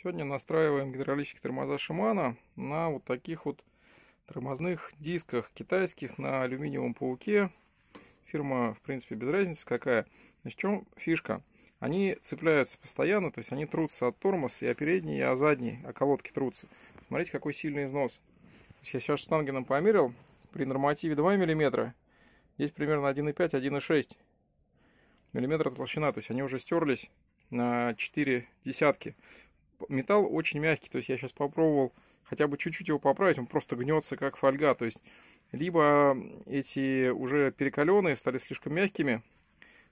Сегодня настраиваем гидравлические тормоза Шимана на вот таких вот тормозных дисках китайских на алюминиевом пауке. Фирма, в принципе, без разницы какая. Значит, в чем фишка? Они цепляются постоянно, то есть они трутся от тормоза и о передней, и о задней, а колодки трутся. Смотрите, какой сильный износ. Я сейчас штангеном померил, при нормативе 2 мм, здесь примерно 1,5-1,6 мм толщина, то есть они уже стерлись на 4 десятки металл очень мягкий, то есть я сейчас попробовал хотя бы чуть-чуть его поправить, он просто гнется как фольга, то есть либо эти уже перекаленные стали слишком мягкими,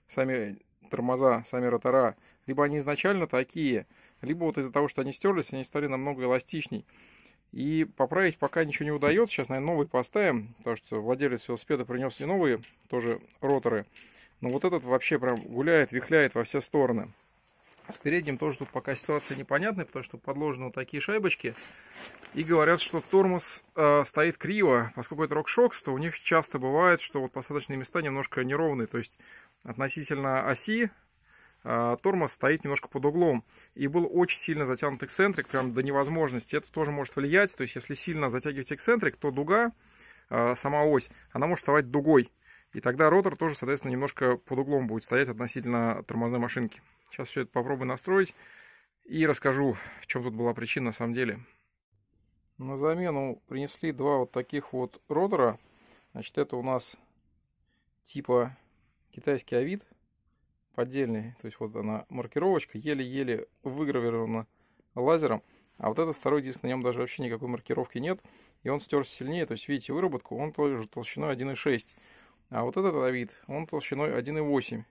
сами тормоза, сами ротора, либо они изначально такие, либо вот из-за того, что они стерлись, они стали намного эластичней. И поправить пока ничего не удается. Сейчас, наверное, новые поставим, потому что владелец велосипеда принес и новые тоже роторы. Но вот этот вообще прям гуляет, вихляет во все стороны. С передним тоже тут пока ситуация непонятная, потому что подложены вот такие шайбочки. И говорят, что тормоз э, стоит криво. Поскольку это RockShox, то у них часто бывает, что вот посадочные места немножко неровные. То есть относительно оси э, тормоз стоит немножко под углом. И был очень сильно затянут эксцентрик, прям до невозможности. Это тоже может влиять. То есть если сильно затягивать эксцентрик, то дуга, э, сама ось, она может вставать дугой. И тогда ротор тоже, соответственно, немножко под углом будет стоять относительно тормозной машинки. Сейчас все это попробую настроить и расскажу, в чем тут была причина на самом деле. На замену принесли два вот таких вот ротора. Значит, это у нас типа китайский авид поддельный. То есть вот она маркировочка, еле-еле выгравирована лазером. А вот этот второй диск, на нем даже вообще никакой маркировки нет. И он стерся сильнее. То есть, видите, выработку, он тоже толщиной 1,6. А вот этот Давид, он толщиной 1,8.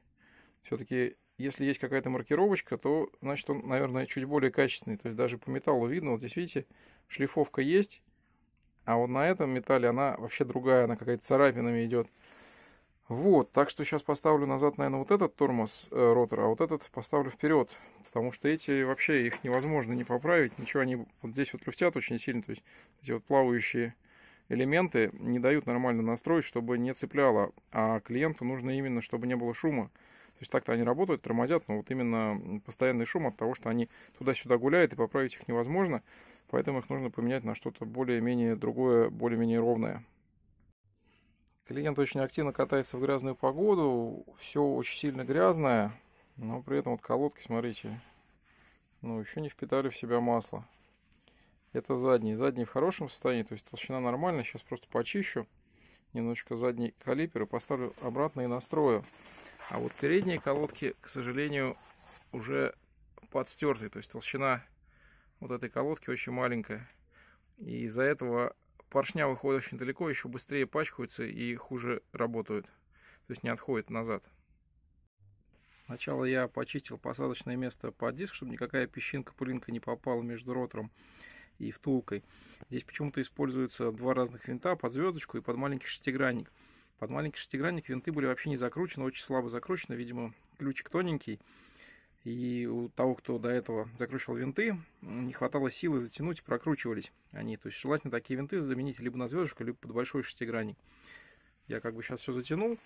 Все-таки, если есть какая-то маркировочка, то, значит, он, наверное, чуть более качественный. То есть даже по металлу видно, вот здесь, видите, шлифовка есть. А вот на этом металле она вообще другая, она какая-то царапинами идет. Вот, так что сейчас поставлю назад, наверное, вот этот тормоз э, ротора, а вот этот поставлю вперед, потому что эти вообще их невозможно не поправить, ничего они вот здесь вот люфтят очень сильно, то есть эти вот плавающие элементы не дают нормально настроить, чтобы не цепляло. А клиенту нужно именно, чтобы не было шума. То есть так-то они работают, тормозят, но вот именно постоянный шум от того, что они туда-сюда гуляют, и поправить их невозможно. Поэтому их нужно поменять на что-то более-менее другое, более-менее ровное. Клиент очень активно катается в грязную погоду, все очень сильно грязное, но при этом вот колодки, смотрите, ну еще не впитали в себя масло это задний. Задний в хорошем состоянии, то есть толщина нормальная. Сейчас просто почищу немножечко задний калипер и поставлю обратно и настрою. А вот передние колодки, к сожалению, уже подстерты. То есть толщина вот этой колодки очень маленькая. И из-за этого поршня выходит очень далеко, еще быстрее пачкаются и хуже работают. То есть не отходит назад. Сначала я почистил посадочное место под диск, чтобы никакая песчинка-пылинка не попала между ротором и втулкой. Здесь почему-то используются два разных винта под звездочку и под маленький шестигранник. Под маленький шестигранник винты были вообще не закручены, очень слабо закручены, видимо, ключик тоненький. И у того, кто до этого закручивал винты, не хватало силы затянуть, прокручивались они. То есть желательно такие винты заменить либо на звездочку, либо под большой шестигранник. Я как бы сейчас все затянул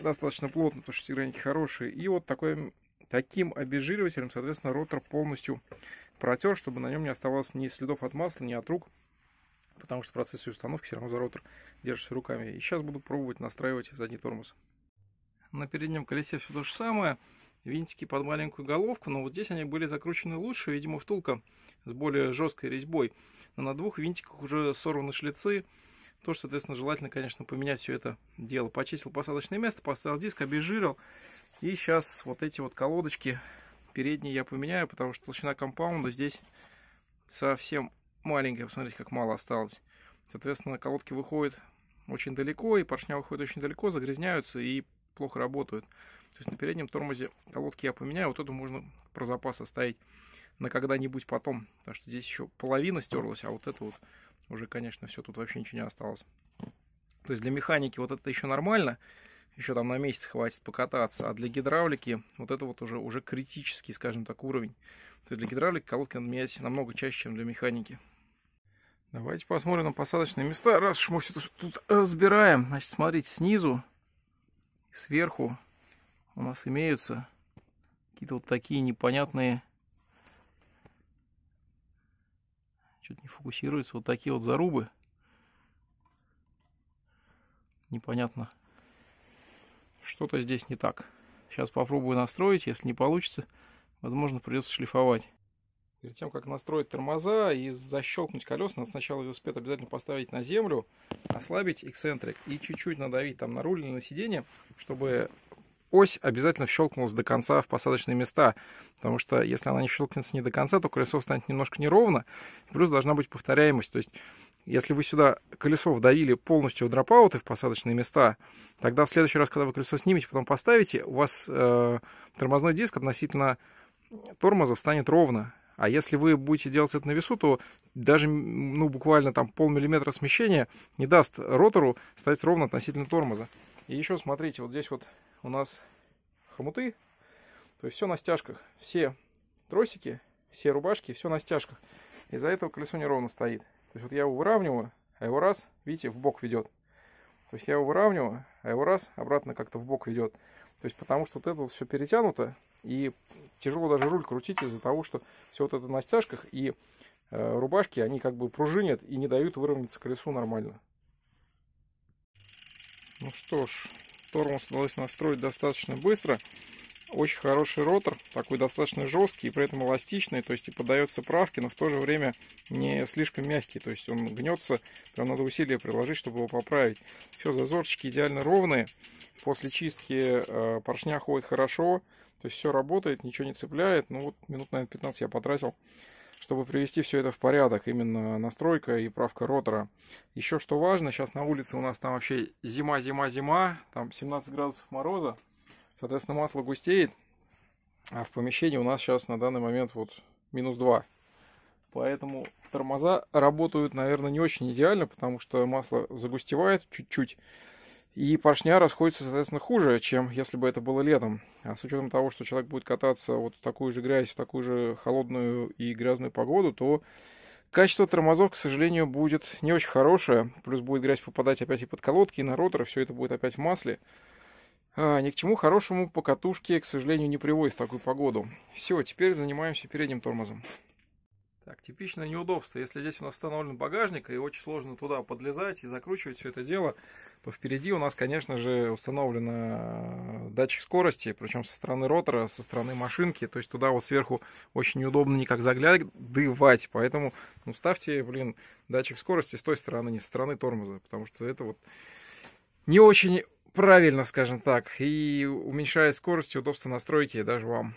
достаточно плотно, потому что шестигранники хорошие. И вот такой, таким обезжиривателем, соответственно, ротор полностью протер, чтобы на нем не оставалось ни следов от масла, ни от рук, потому что в процессе установки все равно за ротор держишься руками. И сейчас буду пробовать настраивать задний тормоз. На переднем колесе все то же самое. Винтики под маленькую головку, но вот здесь они были закручены лучше, видимо, втулка с более жесткой резьбой. Но на двух винтиках уже сорваны шлицы, то, что, соответственно, желательно, конечно, поменять все это дело. Почистил посадочное место, поставил диск, обезжирил. И сейчас вот эти вот колодочки Передний я поменяю, потому что толщина компаунда здесь совсем маленькая. Посмотрите, как мало осталось. Соответственно, колодки выходят очень далеко, и поршня выходит очень далеко, загрязняются и плохо работают. То есть на переднем тормозе колодки я поменяю, вот эту можно про запас оставить на когда-нибудь потом. Потому что здесь еще половина стерлась, а вот это вот уже, конечно, все тут вообще ничего не осталось. То есть для механики вот это еще нормально еще там на месяц хватит покататься. А для гидравлики вот это вот уже, уже критический, скажем так, уровень. То есть для гидравлики колодки надо менять намного чаще, чем для механики. Давайте посмотрим на посадочные места. Раз уж мы все тут разбираем, значит, смотрите, снизу, сверху у нас имеются какие-то вот такие непонятные что-то не фокусируется, вот такие вот зарубы. Непонятно, что-то здесь не так. Сейчас попробую настроить, если не получится, возможно, придется шлифовать. Перед тем, как настроить тормоза и защелкнуть колеса, надо сначала велосипед обязательно поставить на землю, ослабить эксцентрик и чуть-чуть надавить там на руль или на сиденье, чтобы ось обязательно щелкнулась до конца в посадочные места, потому что если она не щелкнется не до конца, то колесо станет немножко неровно, плюс должна быть повторяемость, то есть если вы сюда колесо вдавили полностью в дропауты, в посадочные места, тогда в следующий раз, когда вы колесо снимете, потом поставите, у вас э, тормозной диск относительно тормоза встанет ровно. А если вы будете делать это на весу, то даже ну, буквально там полмиллиметра смещения не даст ротору стать ровно относительно тормоза. И еще смотрите, вот здесь вот у нас хомуты, то есть все на стяжках, все тросики, все рубашки, все на стяжках. Из-за этого колесо неровно стоит. То есть вот я его выравниваю, а его раз, видите, в бок ведет. То есть я его выравниваю, а его раз обратно как-то в бок ведет. То есть потому что вот это вот все перетянуто, и тяжело даже руль крутить из-за того, что все вот это на стяжках, и э, рубашки, они как бы пружинят и не дают выровняться колесу нормально. Ну что ж, тормоз удалось настроить достаточно быстро. Очень хороший ротор, такой достаточно жесткий и при этом эластичный, то есть и поддается правке, но в то же время не слишком мягкий, то есть он гнется, прям надо усилия приложить, чтобы его поправить. Все, зазорчики идеально ровные, после чистки э, поршня ходит хорошо, то есть все работает, ничего не цепляет, ну вот минут, наверное, 15 я потратил чтобы привести все это в порядок, именно настройка и правка ротора. Еще что важно, сейчас на улице у нас там вообще зима, зима, зима, там 17 градусов мороза, Соответственно, масло густеет, а в помещении у нас сейчас на данный момент вот минус 2. Поэтому тормоза работают, наверное, не очень идеально, потому что масло загустевает чуть-чуть. И поршня расходится, соответственно, хуже, чем если бы это было летом. А с учетом того, что человек будет кататься вот в такую же грязь, в такую же холодную и грязную погоду, то качество тормозов, к сожалению, будет не очень хорошее. Плюс будет грязь попадать опять и под колодки, и на ротор, все это будет опять в масле. А, ни к чему хорошему по катушке, к сожалению, не приводит в такую погоду. Все, теперь занимаемся передним тормозом. Так, типичное неудобство. Если здесь у нас установлен багажник, и очень сложно туда подлезать и закручивать все это дело, то впереди у нас, конечно же, установлен э, датчик скорости, причем со стороны ротора, со стороны машинки. То есть туда вот сверху очень неудобно никак заглядывать. Поэтому ну, ставьте, блин, датчик скорости с той стороны, не со стороны тормоза, потому что это вот не очень правильно, скажем так, и уменьшая скорость и удобство настройки даже вам.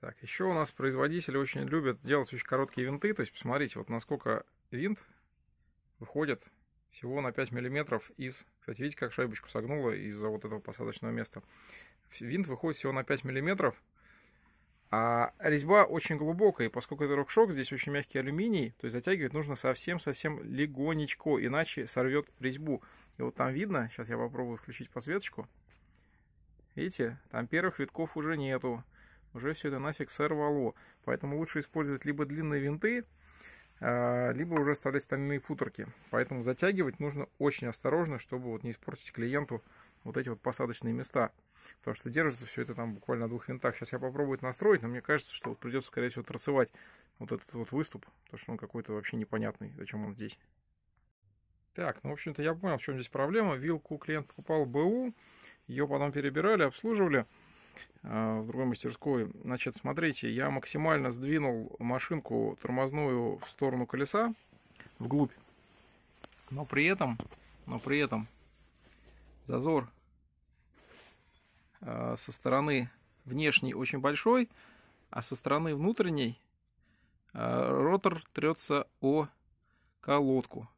Так, еще у нас производители очень любят делать очень короткие винты. То есть, посмотрите, вот насколько винт выходит всего на 5 миллиметров из... Кстати, видите, как шайбочку согнула из-за вот этого посадочного места. Винт выходит всего на 5 миллиметров. А резьба очень глубокая, и поскольку это рокшок, здесь очень мягкий алюминий, то есть затягивать нужно совсем-совсем легонечко, иначе сорвет резьбу. И вот там видно, сейчас я попробую включить подсветочку. Видите, там первых витков уже нету. Уже все это нафиг сорвало. Поэтому лучше использовать либо длинные винты, а, либо уже оставлять стальные футерки. Поэтому затягивать нужно очень осторожно, чтобы вот не испортить клиенту вот эти вот посадочные места. Потому что держится все это там буквально на двух винтах. Сейчас я попробую это настроить, но мне кажется, что вот придется, скорее всего, трасывать вот этот вот выступ, потому что он какой-то вообще непонятный, зачем он здесь. Так, ну, в общем-то, я понял, в чем здесь проблема. Вилку клиент покупал БУ, ее потом перебирали, обслуживали э, в другой мастерской. Значит, смотрите, я максимально сдвинул машинку тормозную в сторону колеса, вглубь. Но при этом, но при этом зазор э, со стороны внешней очень большой, а со стороны внутренней э, ротор трется о колодку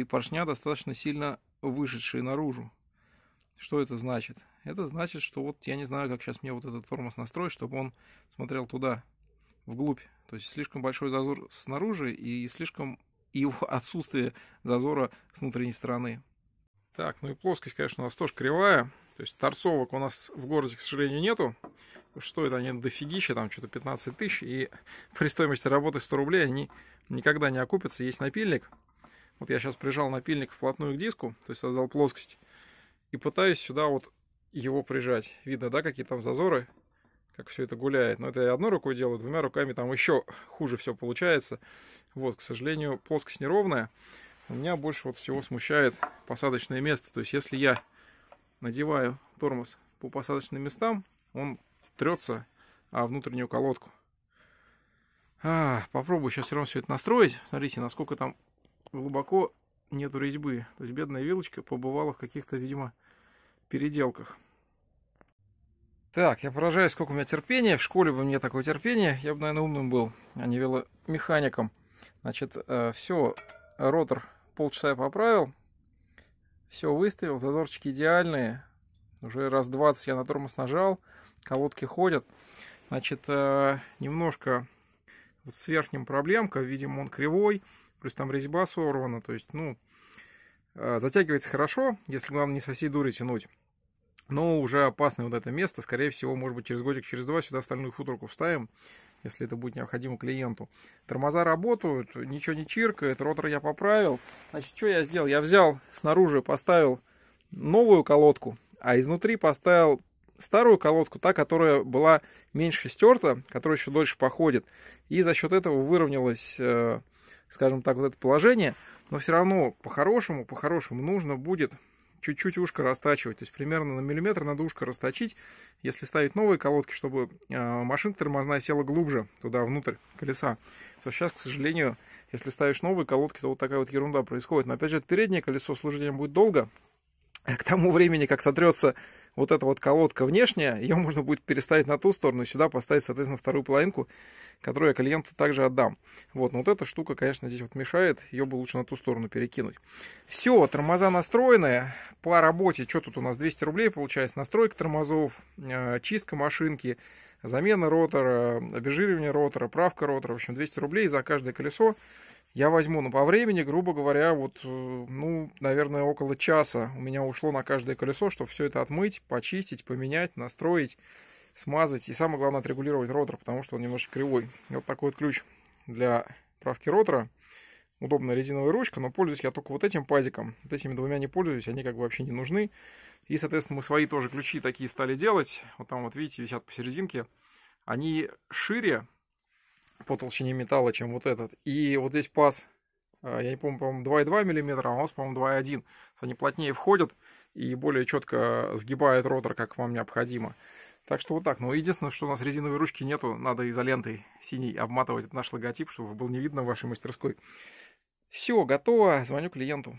и поршня достаточно сильно вышедшие наружу. Что это значит? Это значит, что вот я не знаю, как сейчас мне вот этот тормоз настроить, чтобы он смотрел туда, вглубь. То есть слишком большой зазор снаружи и слишком его отсутствие зазора с внутренней стороны. Так, ну и плоскость, конечно, у нас тоже кривая. То есть торцовок у нас в городе, к сожалению, нету. Что это, они дофигища, там что-то 15 тысяч. И при стоимости работы 100 рублей они никогда не окупятся. Есть напильник. Вот я сейчас прижал напильник вплотную к диску, то есть создал плоскость, и пытаюсь сюда вот его прижать. Видно, да, какие там зазоры, как все это гуляет. Но это я одной рукой делаю, двумя руками там еще хуже все получается. Вот, к сожалению, плоскость неровная. У меня больше вот всего смущает посадочное место. То есть если я надеваю тормоз по посадочным местам, он трется о внутреннюю колодку. А, попробую сейчас все равно все это настроить. Смотрите, насколько там глубоко нету резьбы. То есть бедная вилочка побывала в каких-то, видимо, переделках. Так, я поражаюсь, сколько у меня терпения. В школе бы мне такое терпение. Я бы, наверное, умным был, а не веломехаником. Значит, э, все, ротор полчаса я поправил. Все выставил, зазорчики идеальные. Уже раз 20 я на тормоз нажал, колодки ходят. Значит, э, немножко вот с верхним проблемка, видимо, он кривой плюс там резьба сорвана, то есть, ну, э, затягивается хорошо, если главное не со всей дури тянуть. Но уже опасное вот это место, скорее всего, может быть, через годик, через два сюда остальную футорку вставим, если это будет необходимо клиенту. Тормоза работают, ничего не чиркает, ротор я поправил. Значит, что я сделал? Я взял снаружи, поставил новую колодку, а изнутри поставил старую колодку, та, которая была меньше стерта, которая еще дольше походит. И за счет этого выровнялась э, скажем так, вот это положение, но все равно по-хорошему, по-хорошему нужно будет чуть-чуть ушко растачивать, то есть примерно на миллиметр надо ушко расточить, если ставить новые колодки, чтобы э, машинка тормозная села глубже туда, внутрь колеса. То сейчас, к сожалению, если ставишь новые колодки, то вот такая вот ерунда происходит. Но опять же, это переднее колесо с служением будет долго, к тому времени, как сотрется вот эта вот колодка внешняя, ее можно будет переставить на ту сторону и сюда поставить, соответственно, вторую половинку, которую я клиенту также отдам. Вот, но вот эта штука, конечно, здесь вот мешает, ее бы лучше на ту сторону перекинуть. Все, тормоза настроены, по работе, что тут у нас, 200 рублей получается, настройка тормозов, э, чистка машинки, замена ротора, обезжиривание ротора, правка ротора, в общем, 200 рублей за каждое колесо я возьму, но ну, по времени, грубо говоря, вот, э, ну, наверное, около часа у меня ушло на каждое колесо, чтобы все это отмыть, почистить, поменять, настроить, смазать и самое главное отрегулировать ротор, потому что он немножко кривой. И вот такой вот ключ для правки ротора. Удобная резиновая ручка, но пользуюсь я только вот этим пазиком. Вот этими двумя не пользуюсь, они как бы вообще не нужны. И, соответственно, мы свои тоже ключи такие стали делать. Вот там вот, видите, висят посерединке. Они шире, по толщине металла, чем вот этот. И вот здесь паз, э, я не помню, по-моему, 2,2 мм, а у нас, по-моему, 2,1. Они плотнее входят и более четко сгибают ротор, как вам необходимо. Так что вот так. Ну, единственное, что у нас резиновой ручки нету, надо изолентой синей обматывать наш логотип, чтобы был не видно в вашей мастерской. Все, готово. Звоню клиенту.